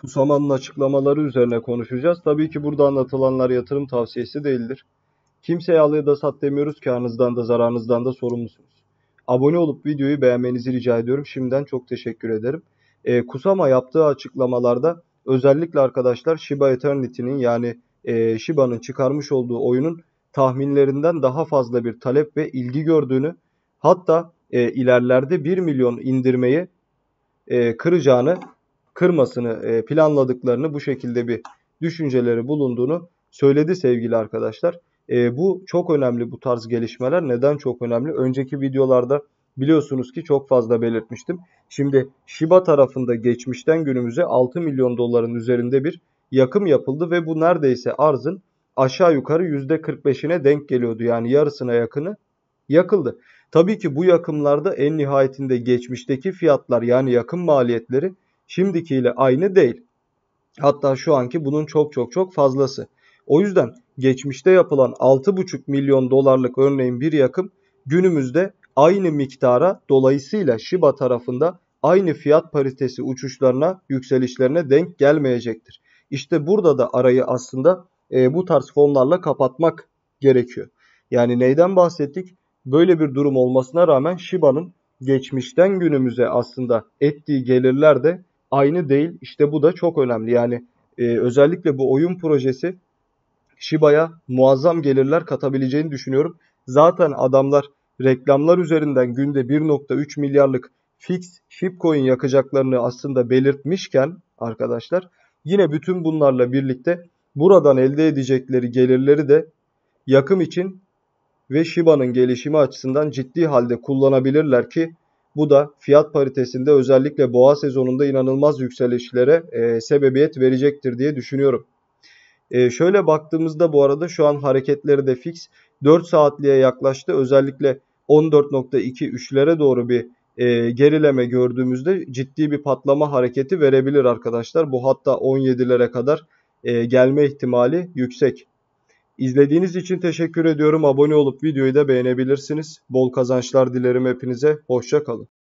Kusama'nın açıklamaları üzerine konuşacağız. Tabii ki burada anlatılanlar yatırım tavsiyesi değildir. Kimseye al ya da sat demiyoruz ki da zararınızdan da sorumlusunuz. Abone olup videoyu beğenmenizi rica ediyorum. Şimdiden çok teşekkür ederim. E, Kusama yaptığı açıklamalarda özellikle arkadaşlar Shiba Eternity'nin yani e, Shiba'nın çıkarmış olduğu oyunun tahminlerinden daha fazla bir talep ve ilgi gördüğünü hatta e, ilerlerde 1 milyon indirmeyi e, kıracağını kırmasını e, planladıklarını bu şekilde bir düşünceleri bulunduğunu söyledi sevgili arkadaşlar. E, bu çok önemli bu tarz gelişmeler. Neden çok önemli? Önceki videolarda biliyorsunuz ki çok fazla belirtmiştim. Şimdi Shiba tarafında geçmişten günümüze 6 milyon doların üzerinde bir yakım yapıldı ve bu neredeyse arzın aşağı yukarı %45'ine denk geliyordu. Yani yarısına yakını yakıldı. Tabii ki bu yakımlarda en nihayetinde geçmişteki fiyatlar yani yakın maliyetleri şimdikiyle aynı değil. Hatta şu anki bunun çok çok çok fazlası. O yüzden geçmişte yapılan 6,5 milyon dolarlık örneğin bir yakım günümüzde aynı miktara dolayısıyla Shiba tarafında aynı fiyat paritesi uçuşlarına, yükselişlerine denk gelmeyecektir. İşte burada da arayı aslında e, bu tarz fonlarla kapatmak gerekiyor. Yani neyden bahsettik? Böyle bir durum olmasına rağmen Shiba'nın geçmişten günümüze aslında ettiği gelirler de aynı değil. İşte bu da çok önemli. Yani e, özellikle bu oyun projesi Shiba'ya muazzam gelirler katabileceğini düşünüyorum. Zaten adamlar reklamlar üzerinden günde 1.3 milyarlık fix shipcoin yakacaklarını aslında belirtmişken arkadaşlar yine bütün bunlarla birlikte buradan elde edecekleri gelirleri de yakım için ve Shiba'nın gelişimi açısından ciddi halde kullanabilirler ki bu da fiyat paritesinde özellikle boğa sezonunda inanılmaz yükselişlere e, sebebiyet verecektir diye düşünüyorum. E, şöyle baktığımızda bu arada şu an hareketleri de fix. 4 saatliğe yaklaştı. Özellikle 14.23'lere doğru bir e, gerileme gördüğümüzde ciddi bir patlama hareketi verebilir arkadaşlar. Bu hatta 17'lere kadar e, gelme ihtimali yüksek. İzlediğiniz için teşekkür ediyorum. Abone olup videoyu da beğenebilirsiniz. Bol kazançlar dilerim hepinize. Hoşça kalın.